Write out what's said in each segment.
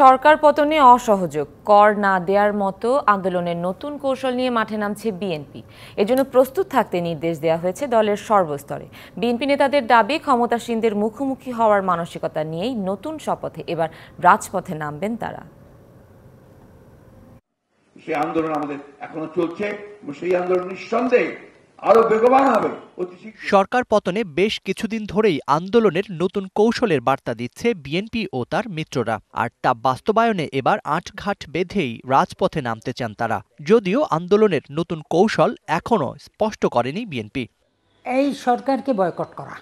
সরকার পতনে অসহযোগ কর না দেওয়ার মতো আন্দোলনের নতুন কৌশল নিয়ে মাঠে নামছে বিএনপি এজন্য প্রস্তুত থাকতে নির্দেশ দেওয়া হয়েছে দলের সর্বস্তরে বিএনপি নেতাদের দাবি ক্ষমতাসীনদের মুখোমুখি হওয়ার মানসিকতা নিয়েই নতুন শপথে এবার রাজপথে নামবেন তারা সেই আন্দোলন আমাদের এখনো চলছে সেই আন্দোলন নিঃসন্দেহে সরকার পতনে বেশ কিছুদিন ধরেই আন্দোলনের নতুন কৌশলের বার্তা দিচ্ছে বিএনপি ও তার মিত্ররা আর তা বাস্তবায়নে এবার আটঘাট বেঁধেই রাজপথে নামতে চান তারা যদিও আন্দোলনের নতুন কৌশল এখনও স্পষ্ট করেনি বিএনপি এই সরকারকে বয়কট করা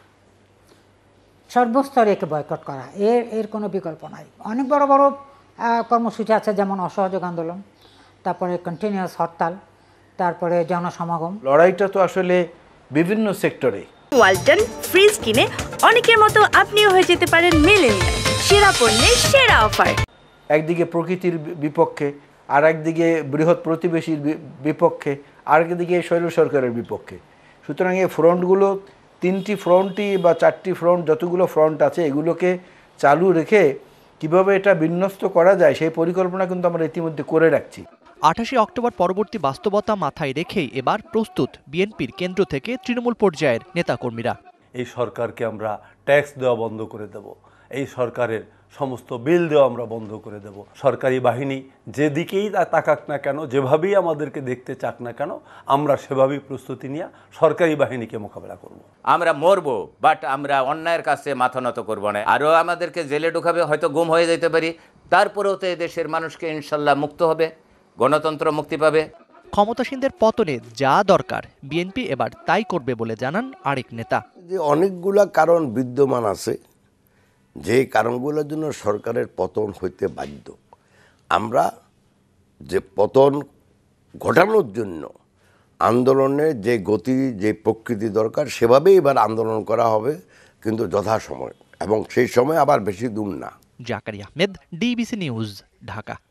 সর্বস্তরে একে বয়কট করা এর এর কোনো বিকল্প নাই অনেক বড় বড় কর্মসূচি আছে যেমন অসহযোগ আন্দোলন তারপরে কন্টিনিউয়াস হরতাল তারপরে জনসমাগম লড়াইটা তো আসলে বিভিন্ন সেক্টরে ওয়ালটন ফ্রিজ কিনে অনেকের মতো আপনিও হয়ে যেতে পারেন মিলেনিয়াল সেরা পণ্যের সেরা অফার একদিকে প্রকৃতির বিপক্ষে আর একদিকে বৃহৎ প্রতিবেশীর বিপক্ষে আর একদিকে শৈল সরকারের বিপক্ষে সুতরাং এই ফ্রন্টগুলো তিনটি ফ্রন্টই বা চারটি ফ্রন্ট যতগুলো ফ্রন্ট আছে এগুলোকে চালু রেখে কিভাবে এটা বিন্যস্ত করা যায় সেই পরিকল্পনা কিন্তু আমরা ইতিমধ্যে করে রাখছি আঠাশে অক্টোবর পরবর্তী বাস্তবতা মাথায় রেখেই এবার প্রস্তুত বিএনপির কেন্দ্র থেকে তৃণমূল পর্যায়ের নেতাকর্মীরা এই সরকারকে আমরা ট্যাক্স দেওয়া বন্ধ করে দেব এই সরকারের সমস্ত বিল দেওয়া আমরা বন্ধ করে দেব সরকারি বাহিনী যেদিকেই তাকাক না কেন যেভাবেই আমাদেরকে দেখতে চাক না কেন আমরা সেভাবেই প্রস্তুতি নিয়ে সরকারি বাহিনীকে মোকাবেলা করব। আমরা মরবো বাট আমরা অন্যায়ের কাছে মাথা নত করবো না আরও আমাদেরকে জেলে ঢুকাবে হয়তো গুম হয়ে যেতে পারি তারপরেও তো এদেশের মানুষকে ইনশাল্লাহ মুক্ত হবে গণতন্ত্র মুক্তি পাবে ক্ষমতাসীনদের পতনে যা দরকার বিএনপি এবার তাই করবে বলে জানান আরেক নেতা যে অনেকগুলা কারণ বিদ্যমান আছে যে কারণগুলোর জন্য সরকারের পতন হইতে বাধ্য আমরা যে পতন ঘটানোর জন্য আন্দোলনের যে গতি যে প্রকৃতি দরকার সেভাবেই এবার আন্দোলন করা হবে কিন্তু যথাসময় এবং সেই সময় আবার বেশি দূর না জাকারিয়া আহমেদ ডিবিসি নিউজ ঢাকা